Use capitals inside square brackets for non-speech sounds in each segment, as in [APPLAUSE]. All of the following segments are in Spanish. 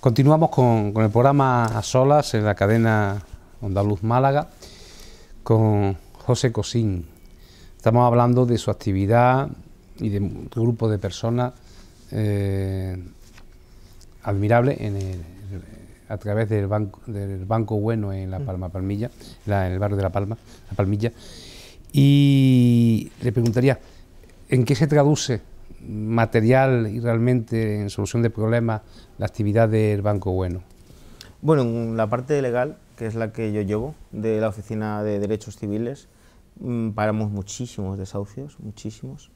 Continuamos con, el programa a solas en la cadena Luz Málaga con José Cosín. Estamos hablando de su actividad y de un grupo de personas eh, admirable a través del banco, del banco Bueno en La mm. Palma Palmilla, en el barrio de La Palma, La Palmilla. Y le preguntaría, ¿en qué se traduce material y realmente en solución de problemas la actividad del Banco Bueno? Bueno, en la parte legal, que es la que yo llevo de la Oficina de Derechos Civiles, mm, paramos muchísimos desahucios, muchísimos.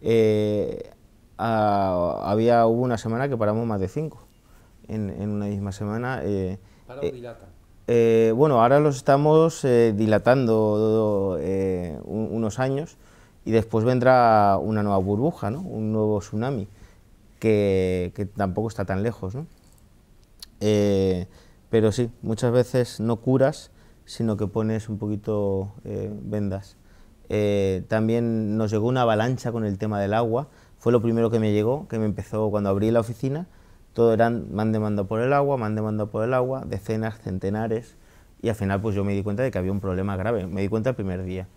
Eh, había, hubo una semana que paramos más de cinco en, una misma semana. Eh, eh, bueno, ahora los estamos dilatando unos años y después vendrá una nueva burbuja, ¿no? un nuevo tsunami, que, tampoco está tan lejos. ¿no? Eh, pero sí, muchas veces no curas, sino que pones un poquito eh, vendas. Eh, también nos llegó una avalancha con el tema del agua, fue lo primero que me llegó, que me empezó cuando abrí la oficina, todo eran, me han por el agua, me han por el agua, decenas, centenares, y al final pues yo me di cuenta de que había un problema grave, me di cuenta el primer día.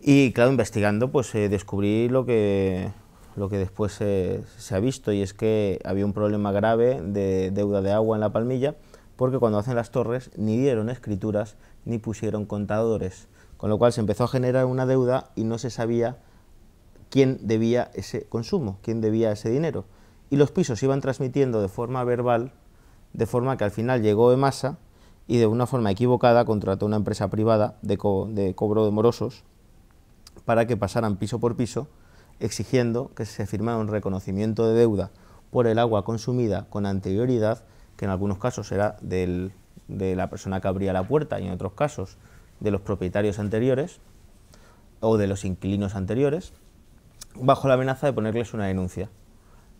Y claro, investigando, pues eh, descubrí lo que, lo que después se ha visto y es que había un problema grave de deuda de agua en la palmilla porque cuando hacen las torres ni dieron escrituras ni pusieron contadores, con lo cual se empezó a generar una deuda y no se sabía quién debía ese consumo, quién debía ese dinero. Y los pisos iban transmitiendo de forma verbal, de forma que al final llegó EMASA y de una forma equivocada contrató una empresa privada de, de cobro de morosos para que pasaran piso por piso, exigiendo que se firmara un reconocimiento de deuda por el agua consumida con anterioridad, que en algunos casos era del, de la persona que abría la puerta y en otros casos de los propietarios anteriores o de los inquilinos anteriores, bajo la amenaza de ponerles una denuncia,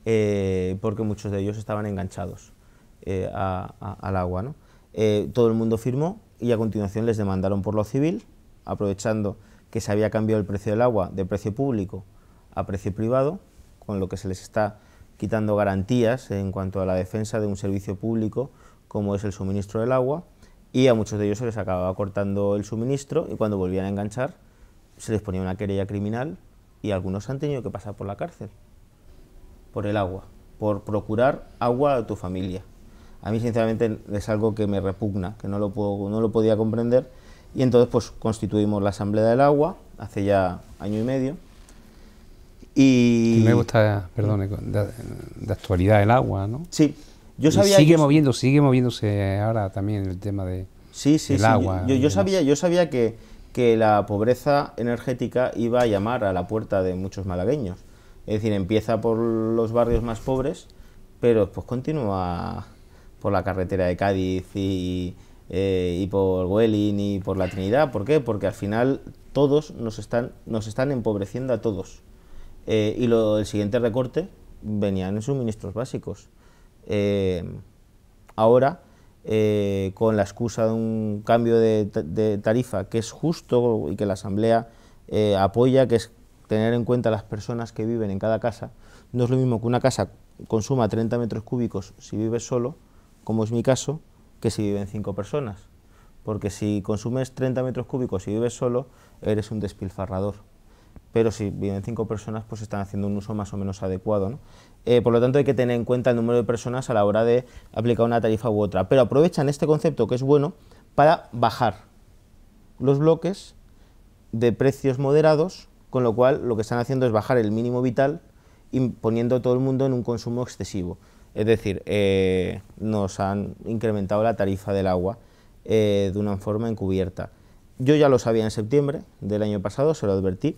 eh, porque muchos de ellos estaban enganchados eh, al agua. Eh, todo el mundo firmó y a continuación les demandaron por lo civil, aprovechando que se había cambiado el precio del agua de precio público a precio privado, con lo que se les está quitando garantías en cuanto a la defensa de un servicio público como es el suministro del agua, y a muchos de ellos se les acababa cortando el suministro y cuando volvían a enganchar se les ponía una querella criminal y algunos han tenido que pasar por la cárcel, por el agua, por procurar agua a tu familia. A mí sinceramente es algo que me repugna, que no lo, puedo, no lo podía comprender y entonces pues constituimos la Asamblea del Agua hace ya año y medio. Y me gusta, perdón, de, actualidad el agua, ¿no? Sí. Yo sabía sigue moviendo, sigue moviéndose ahora también el tema de sí, sí, el agua. Yo, sabía, yo sabía que, la pobreza energética iba a llamar a la puerta de muchos malagueños. Es decir, empieza por los barrios más pobres, pero pues continúa por la carretera de Cádiz y, eh, y por Welling y por la Trinidad. ¿Por qué? Porque al final todos nos están, nos están empobreciendo a todos. Eh, y lo, el siguiente recorte venían en suministros básicos. Eh, ahora, con la excusa de un cambio de, de, tarifa que es justo y que la Asamblea apoya, que es tener en cuenta las personas que viven en cada casa, no es lo mismo que una casa consuma 30 metros cúbicos si vives solo, como es mi caso, que si viven cinco personas. Porque si consumes 30 metros cúbicos y vives solo, eres un despilfarrador. Pero si viven cinco personas, pues están haciendo un uso más o menos adecuado. ¿no? Eh, por lo tanto, hay que tener en cuenta el número de personas a la hora de aplicar una tarifa u otra. Pero aprovechan este concepto que es bueno para bajar los bloques de precios moderados, con lo cual lo que están haciendo es bajar el mínimo vital imponiendo poniendo a todo el mundo en un consumo excesivo. Es decir, eh, nos han incrementado la tarifa del agua eh, de una forma encubierta. Yo ya lo sabía en septiembre del año pasado, se lo advertí,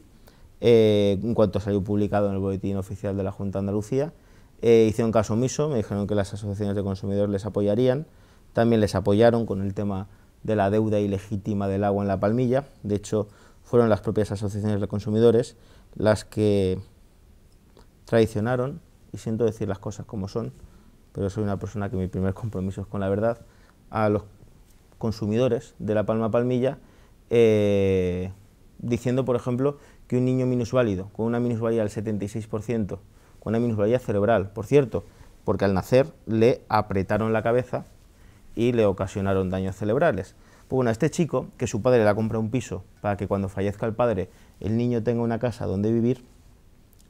eh, en cuanto salió publicado en el Boletín Oficial de la Junta de Andalucía, hicieron caso omiso, me dijeron que las asociaciones de consumidores les apoyarían, también les apoyaron con el tema de la deuda ilegítima del agua en la palmilla, de hecho fueron las propias asociaciones de consumidores las que traicionaron, y siento decir las cosas como son, pero soy una persona que mi primer compromiso es con la verdad, a los consumidores de la palma palmilla, eh, diciendo, por ejemplo, que un niño minusválido, con una minusvalía del 76%, con una minusvalía cerebral, por cierto, porque al nacer le apretaron la cabeza y le ocasionaron daños cerebrales. Pues bueno, a este chico, que su padre le comprado un piso para que cuando fallezca el padre el niño tenga una casa donde vivir,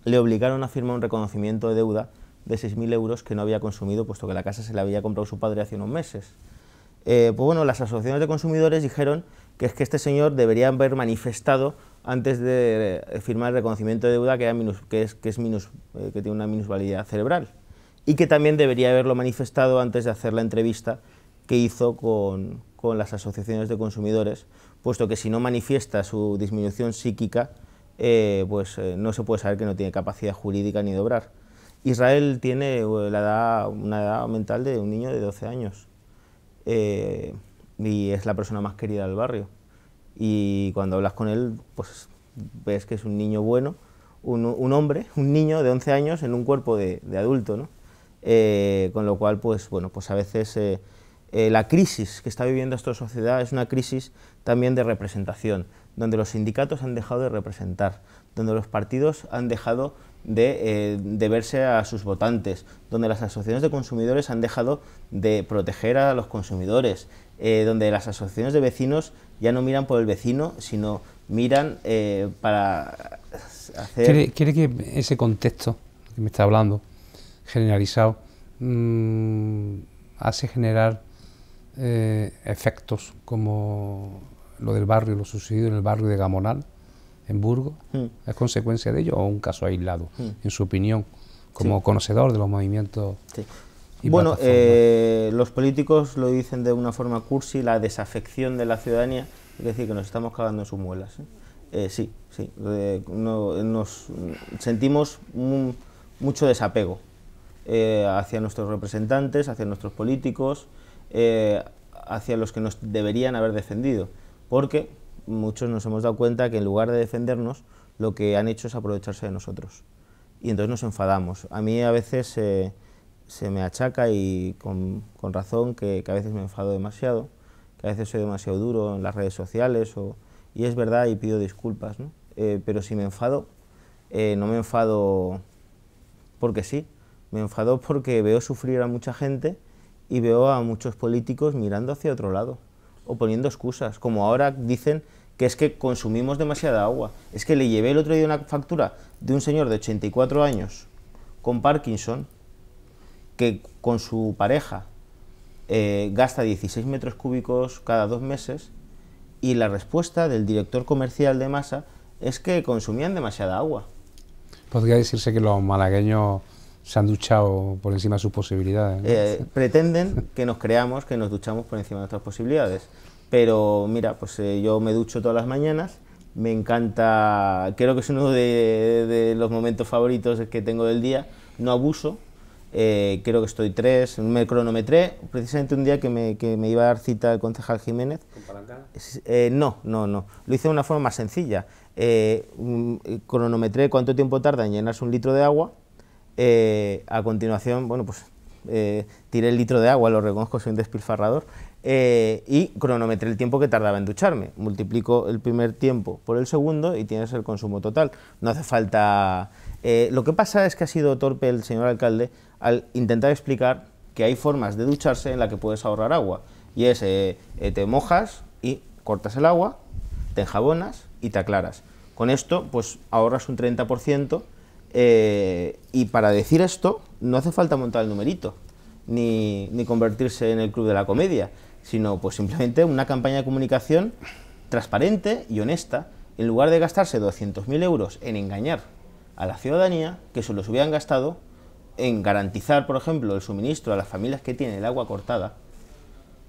le obligaron a firmar un reconocimiento de deuda de 6.000 euros que no había consumido, puesto que la casa se la había comprado su padre hace unos meses. Eh, pues bueno, las asociaciones de consumidores dijeron que es que este señor debería haber manifestado antes de eh, firmar el reconocimiento de deuda que, es, que, es eh, que tiene una minusvalía cerebral y que también debería haberlo manifestado antes de hacer la entrevista que hizo con, las asociaciones de consumidores, puesto que si no manifiesta su disminución psíquica, pues no se puede saber que no tiene capacidad jurídica ni de obrar. Israel tiene la edad, una edad mental de un niño de 12 años eh, y es la persona más querida del barrio. Y cuando hablas con él, pues ves que es un niño bueno, un, hombre, un niño de 11 años en un cuerpo de, adulto, eh, con lo cual, pues bueno, pues a veces... Eh, eh, la crisis que está viviendo esta sociedad es una crisis también de representación, donde los sindicatos han dejado de representar, donde los partidos han dejado de, eh, verse a sus votantes, donde las asociaciones de consumidores han dejado de proteger a los consumidores, eh, donde las asociaciones de vecinos ya no miran por el vecino, sino miran para hacer... ¿Quiere, que ese contexto que me está hablando, generalizado, mm, hace generar eh, efectos como lo del barrio, lo sucedido en el barrio de Gamonal, en Burgo hmm. es consecuencia de ello o un caso aislado, hmm. en su opinión, como conocedor de los movimientos. bueno, eh, los políticos lo dicen de una forma cursi, la desafección de la ciudadanía, es decir, que nos estamos cagando en sus muelas. ¿eh? sí, sí, nos sentimos mucho desapego hacia nuestros representantes, hacia nuestros políticos, eh, hacia los que nos deberían haber defendido, porque muchos nos hemos dado cuenta que en lugar de defendernos, lo que han hecho es aprovecharse de nosotros. Y entonces nos enfadamos. A mí a veces eh, se me achaca y con, razón que, a veces me enfado demasiado, que a veces soy demasiado duro en las redes sociales, y es verdad y pido disculpas, eh, pero si me enfado, no me enfado porque sí, me enfado porque veo sufrir a mucha gente y veo a muchos políticos mirando hacia otro lado o poniendo excusas, como ahora dicen que es que consumimos demasiada agua. Es que le llevé el otro día una factura de un señor de 84 años con Parkinson que con su pareja eh, gasta 16 metros cúbicos cada dos meses y la respuesta del director comercial de Masa es que consumían demasiada agua. Podría decirse que los malagueños se han duchado por encima de sus posibilidades. Eh, pretenden que nos creamos que nos duchamos por encima de nuestras posibilidades, pero mira, pues eh, yo me ducho todas las mañanas, me encanta, creo que es uno de, los momentos favoritos que tengo del día, no abuso, eh, creo que estoy tres, me cronometré, precisamente un día que me, que me iba a dar cita el concejal Jiménez. ¿Con no, no, no, lo hice de una forma más sencilla. cronometré cuánto tiempo tarda en llenarse un litro de agua eh, a continuación, bueno, pues eh, tiré el litro de agua, lo reconozco, soy un despilfarrador, eh, y cronometré el tiempo que tardaba en ducharme. Multiplico el primer tiempo por el segundo y tienes el consumo total. No hace falta... lo que pasa es que ha sido torpe el señor alcalde al intentar explicar que hay formas de ducharse en la que puedes ahorrar agua. Y es, te mojas y cortas el agua, te enjabonas y te aclaras. Con esto, pues ahorras un 30% eh, y para decir esto, no hace falta montar el numerito, ni, convertirse en el club de la comedia, sino pues simplemente una campaña de comunicación transparente y honesta, en lugar de gastarse 200.000 euros en engañar a la ciudadanía, que se los hubieran gastado en garantizar, por ejemplo, el suministro a las familias que tienen el agua cortada,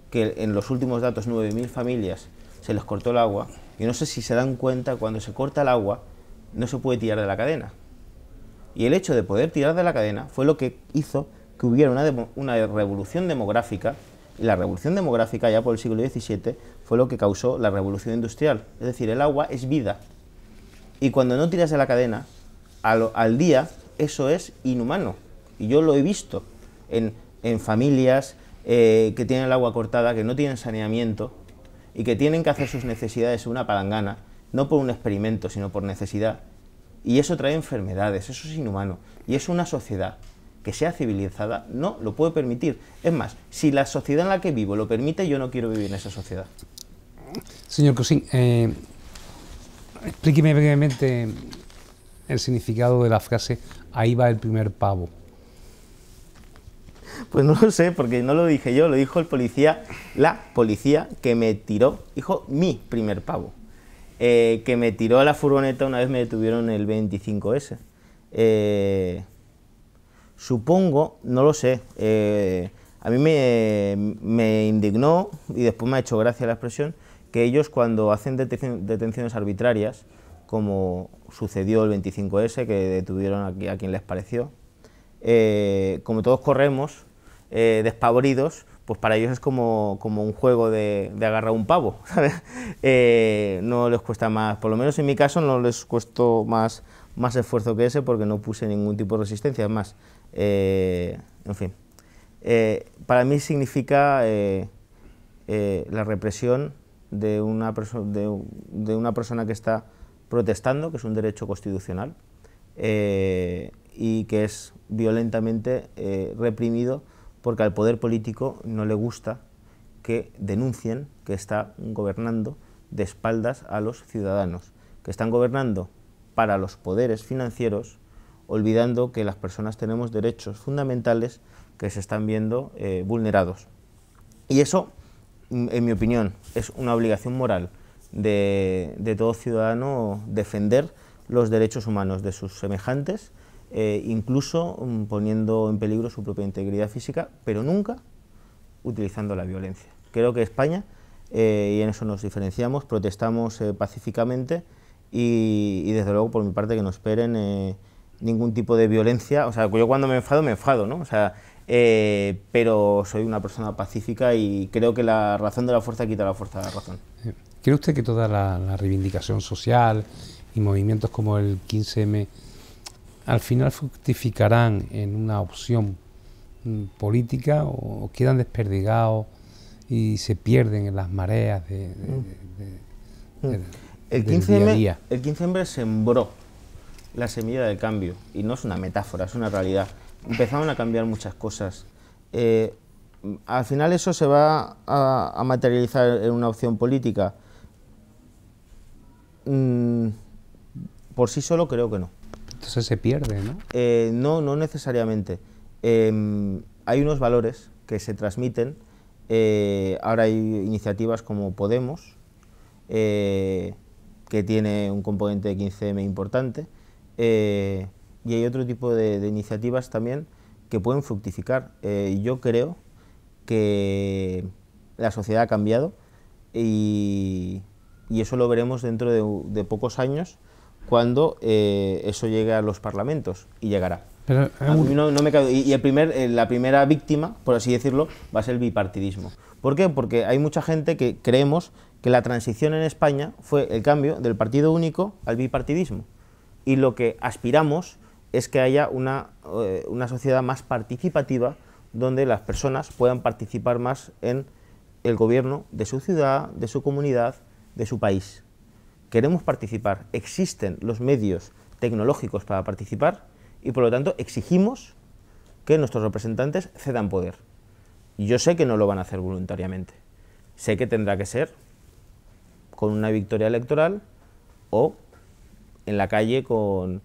que en los últimos datos 9.000 familias se les cortó el agua, y no sé si se dan cuenta cuando se corta el agua no se puede tirar de la cadena, y el hecho de poder tirar de la cadena fue lo que hizo que hubiera una, una revolución demográfica, y la revolución demográfica ya por el siglo XVII fue lo que causó la revolución industrial. Es decir, el agua es vida. Y cuando no tiras de la cadena, al, día eso es inhumano. Y yo lo he visto en, familias eh, que tienen el agua cortada, que no tienen saneamiento y que tienen que hacer sus necesidades una palangana, no por un experimento, sino por necesidad y eso trae enfermedades, eso es inhumano. Y es una sociedad que sea civilizada no lo puede permitir. Es más, si la sociedad en la que vivo lo permite, yo no quiero vivir en esa sociedad. Señor Cosín, eh, explíqueme brevemente el significado de la frase ahí va el primer pavo. Pues no lo sé, porque no lo dije yo, lo dijo el policía, la policía que me tiró, dijo mi primer pavo. Eh, que me tiró a la furgoneta una vez me detuvieron el 25S. Eh, supongo, no lo sé, eh, a mí me, indignó y después me ha hecho gracia la expresión que ellos cuando hacen detenciones arbitrarias, como sucedió el 25S, que detuvieron a quien les pareció, como todos corremos, despavoridos, pues para ellos es como, un juego de, de, agarrar un pavo, [LAUGHS] eh, no les cuesta más, por lo menos en mi caso no les costó más, esfuerzo que ese porque no puse ningún tipo de resistencia, más, eh, en fin. Eh, para mí significa la represión de una, persona que está protestando, que es un derecho constitucional, y que es violentamente reprimido porque al poder político no le gusta que denuncien que está gobernando de espaldas a los ciudadanos, que están gobernando para los poderes financieros, olvidando que las personas tenemos derechos fundamentales que se están viendo eh, vulnerados. Y eso, mm, en mi opinión, es una obligación moral de, de todo ciudadano defender los derechos humanos de sus semejantes eh, incluso mm, poniendo en peligro su propia integridad física, pero nunca utilizando la violencia. Creo que España, eh, y en eso nos diferenciamos, protestamos eh, pacíficamente y, desde luego por mi parte que no esperen ningún tipo de violencia, o sea, yo cuando me enfado me enfado, ¿no? O sea, pero soy una persona pacífica y creo que la razón de la fuerza quita la fuerza de la razón. ¿Cree usted que toda la, la reivindicación social y movimientos como el 15M al final fructificarán en una opción mm, política o, quedan desperdigados y se pierden en las mareas de, mm. Mm. el, 15 el 15 de sembró la semilla del cambio y no es una metáfora, es una realidad. Empezaron a cambiar muchas cosas. Eh, al final eso se va a, materializar en una opción política. por sí solo creo que no entonces se pierde, ¿no? Eh, no, no necesariamente. Em, hay unos valores que se transmiten. Eh, ahora hay iniciativas como Podemos, eh, que tiene un componente de 15M importante, y hay otro tipo de, iniciativas también que pueden fructificar. yo creo que la sociedad ha cambiado y, eso lo veremos dentro de pocos años cuando eh, eso llegue a los parlamentos y llegará. y, el primer, eh, la primera víctima, por así decirlo, va a ser el bipartidismo. ¿Por qué? Porque hay mucha gente que creemos que la transición en España fue el cambio del partido único al bipartidismo. Y lo que aspiramos es que haya una, eh, una sociedad más participativa donde las personas puedan participar más en el gobierno de su ciudad, de su comunidad, de su país queremos participar, existen los medios tecnológicos para participar y por lo tanto exigimos que nuestros representantes cedan poder. Y yo sé que no lo van a hacer voluntariamente. Sé que tendrá que ser con una victoria electoral o en la calle con,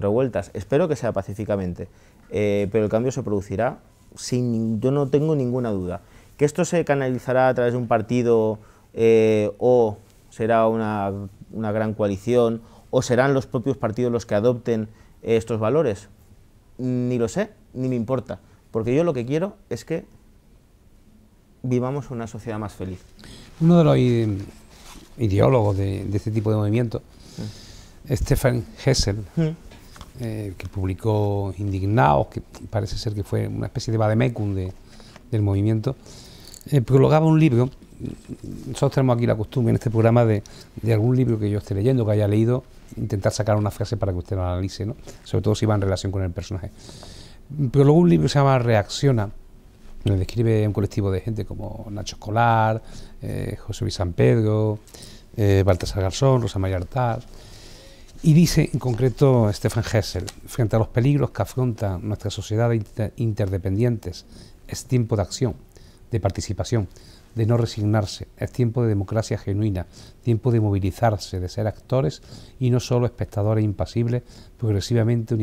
revueltas. Espero que sea pacíficamente, eh, pero el cambio se producirá sin, yo no tengo ninguna duda. Que esto se canalizará a través de un partido eh, o será una una gran coalición o serán los propios partidos los que adopten estos valores? Ni lo sé, ni me importa, porque yo lo que quiero es que vivamos una sociedad más feliz. Uno de los ideólogos de, este tipo de movimiento, mm. Stefan Hessel, mm. eh, que publicó Indignados, que parece ser que fue una especie de vademecum del movimiento, eh, prologaba un libro nosotros tenemos aquí la costumbre en este programa de, algún libro que yo esté leyendo, que haya leído, intentar sacar una frase para que usted la analice, ¿no? sobre todo si va en relación con el personaje. Pero luego un libro se llama Reacciona, donde describe un colectivo de gente como Nacho Escolar, eh, José Luis San Pedro, eh, Baltasar Garzón, Rosa Mayartal... y dice en concreto Stefan Hessel, frente a los peligros que afronta nuestra sociedad interdependientes, es tiempo de acción, de participación de no resignarse, es tiempo de democracia genuina, tiempo de movilizarse, de ser actores y no solo espectadores impasibles, progresivamente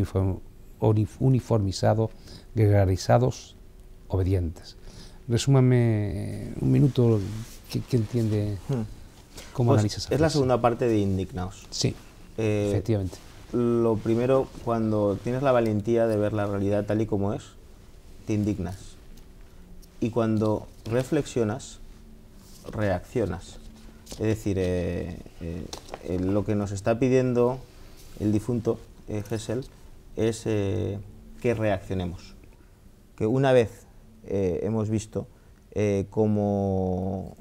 uniformizados, gregarizados, obedientes. Resúmame un minuto qué, entiende, hmm. cómo pues analizas... Es la segunda parte de indignados... Sí, eh, efectivamente. Lo primero, cuando tienes la valentía de ver la realidad tal y como es, te indignas. Y cuando reflexionas, reaccionas. Es decir, eh, eh, lo que nos está pidiendo el difunto eh, Gesell, es que reaccionemos. Que una vez hemos visto cómo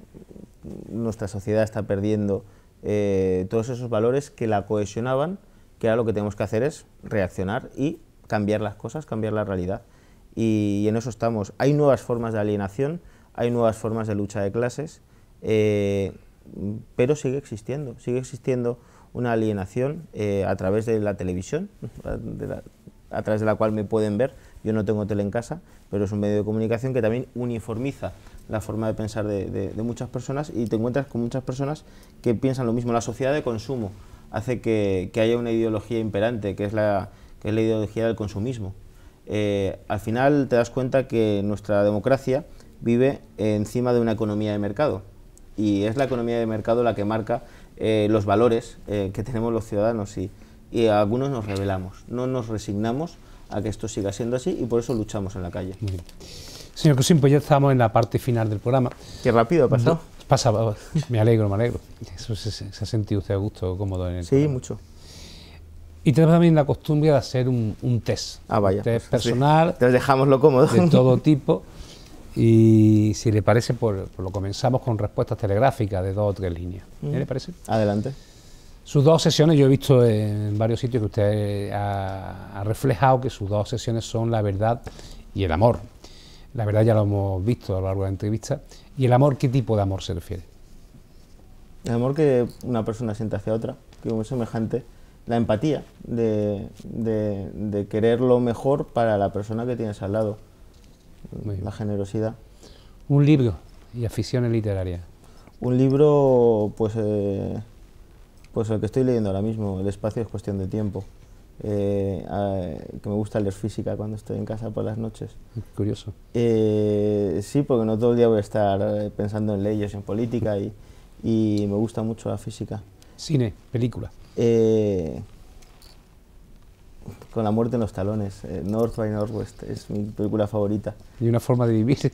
nuestra sociedad está perdiendo todos esos valores que la cohesionaban, que ahora lo que tenemos que hacer es reaccionar y cambiar las cosas, cambiar la realidad. y en eso estamos. Hay nuevas formas de alienación, hay nuevas formas de lucha de clases eh, pero sigue existiendo, sigue existiendo una alienación eh, a través de la televisión, a través de la cual me pueden ver. Yo no tengo tele en casa, pero es un medio de comunicación que también uniformiza la forma de pensar de, muchas personas y te encuentras con muchas personas que piensan lo mismo. La sociedad de consumo hace que, haya una ideología imperante, que es la, que es la ideología del consumismo. Eh, al final te das cuenta que nuestra democracia vive encima de una economía de mercado y es la economía de mercado la que marca eh, los valores eh, que tenemos los ciudadanos y, algunos nos rebelamos, no nos resignamos a que esto siga siendo así y por eso luchamos en la calle. Señor Cusín, pues ya estamos en la parte final del programa. Qué rápido ha pasado. me alegro, me alegro. Eso se, ha sentido usted a gusto, cómodo en el. Sí, mucho. Y tenemos también la costumbre de hacer un, test. Ah, vaya. Pues personal. Sí. dejamos dejámoslo cómodo. De todo [LAUGHS] tipo. Y si le parece, por, pues, pues lo comenzamos con respuestas telegráficas de dos o tres líneas. le parece? Adelante. Sus dos sesiones, yo he visto en varios sitios que usted ha, reflejado que sus dos sesiones son la verdad y el amor. La verdad ya lo hemos visto a lo largo de la entrevista. ¿Y el amor, qué tipo de amor se refiere? El amor que una persona siente hacia otra, que es muy semejante. La empatía de querer lo mejor para la persona que tienes al lado la generosidad. Un libro y aficiones literarias. Un libro, pues, eh, pues el que estoy leyendo ahora mismo, El espacio es cuestión de tiempo. Eh, que me gusta leer física cuando estoy en casa por las noches. Curioso. Eh, sí, porque no todo el día voy a estar pensando en leyes, en política y, y me gusta mucho la física. Cine, película con la muerte en los talones. Eh, North by Northwest es mi película favorita. ¿Y una forma de vivir? [LAUGHS]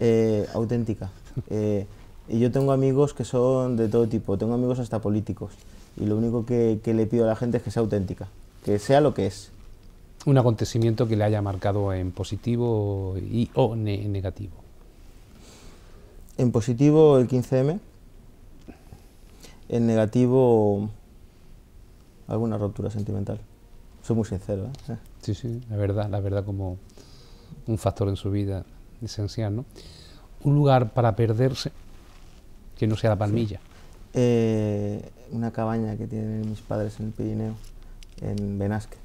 Eh, auténtica. Eh, y yo tengo amigos que son de todo tipo, tengo amigos hasta políticos. Y lo único que, le pido a la gente es que sea auténtica, que sea lo que es. ¿Un acontecimiento que le haya marcado en positivo y o en negativo? En positivo el 15M, en negativo alguna ruptura sentimental. Soy muy sincero. ¿eh? Sí, sí, la verdad, la verdad como un factor en su vida esencial, ¿no? Un lugar para perderse que no sea la palmilla. Eh, una cabaña que tienen mis padres en el Pirineo, en Benasque.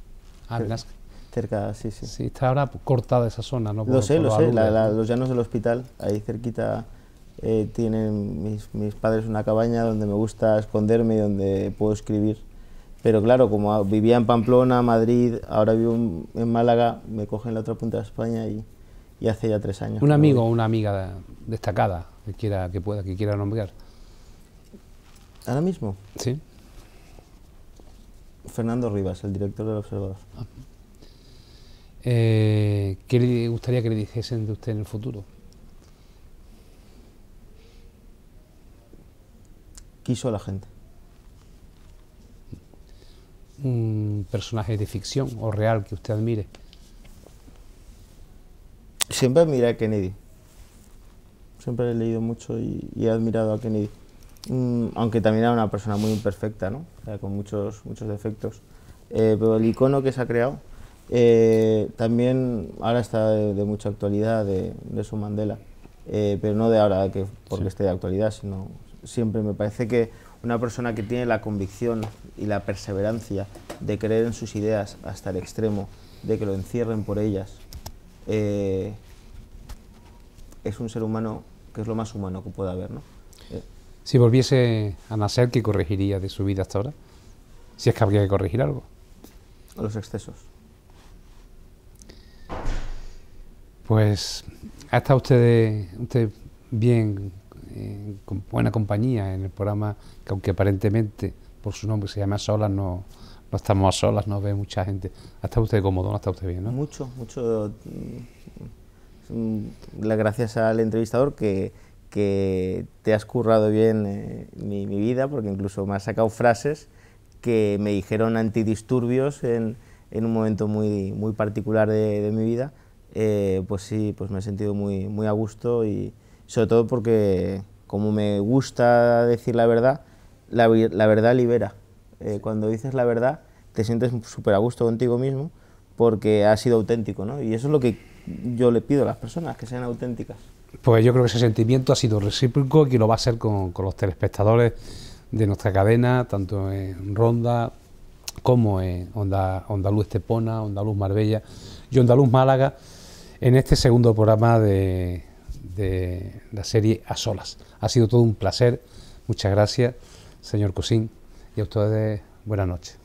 Ah, cerca, Benasque. Cerca, sí, sí. Sí, está ahora cortada esa zona, ¿no? lo sé, lo sé. los llanos del hospital, ahí cerquita eh, tienen mis, mis padres una cabaña donde me gusta esconderme y donde puedo escribir pero claro, como vivía en Pamplona, Madrid, ahora vivo en Málaga, me coge en la otra punta de España y, hace ya tres años. ¿Un amigo o una amiga destacada que quiera, que pueda, que quiera nombrar? ¿Ahora mismo? Sí. Fernando Rivas, el director del Observador. Ah. Eh, ¿Qué le gustaría que le dijesen de usted en el futuro? Quiso a la gente un personaje de ficción o real que usted admire? Siempre admiré a Kennedy. Siempre he leído mucho y, he admirado a Kennedy. Mm, aunque también era una persona muy imperfecta, con muchos, muchos defectos. Eh, pero el icono que se ha creado eh, también ahora está de, mucha actualidad, de, su Mandela. Eh, pero no de ahora que porque esté de actualidad, sino siempre me parece que una persona que tiene la convicción y la perseverancia de creer en sus ideas hasta el extremo, de que lo encierren por ellas, eh, es un ser humano que es lo más humano que pueda haber. ¿no? Eh. Si volviese a nacer, ¿qué corregiría de su vida hasta ahora? Si es que habría que corregir algo. Los excesos. Pues ha estado usted, usted bien en, con buena compañía en el programa, que aunque aparentemente por su nombre se llama Solas, no, no estamos a solas, no ve mucha gente. hasta usted cómodo? ¿No está usted bien? ¿no? Mucho, mucho. Mm, mm, gracias al entrevistador que, que te has currado bien eh, mi, vida, porque incluso me ha sacado frases que me dijeron antidisturbios en, en un momento muy, muy particular de, de mi vida. Eh, pues sí, pues me he sentido muy, muy a gusto y, sobre todo porque como me gusta decir la verdad, la, verdad libera. Eh, cuando dices la verdad te sientes súper a gusto contigo mismo porque ha sido auténtico, ¿no? Y eso es lo que yo le pido a las personas, que sean auténticas. Pues yo creo que ese sentimiento ha sido recíproco y lo va a ser con, los telespectadores de nuestra cadena, tanto en Ronda como en Onda, Onda Luz Tepona Onda Luz Marbella y Onda Luz Málaga, en este segundo programa de, de la serie A Solas. Ha sido todo un placer. Muchas gracias, señor Cusín, y a ustedes buenas noches.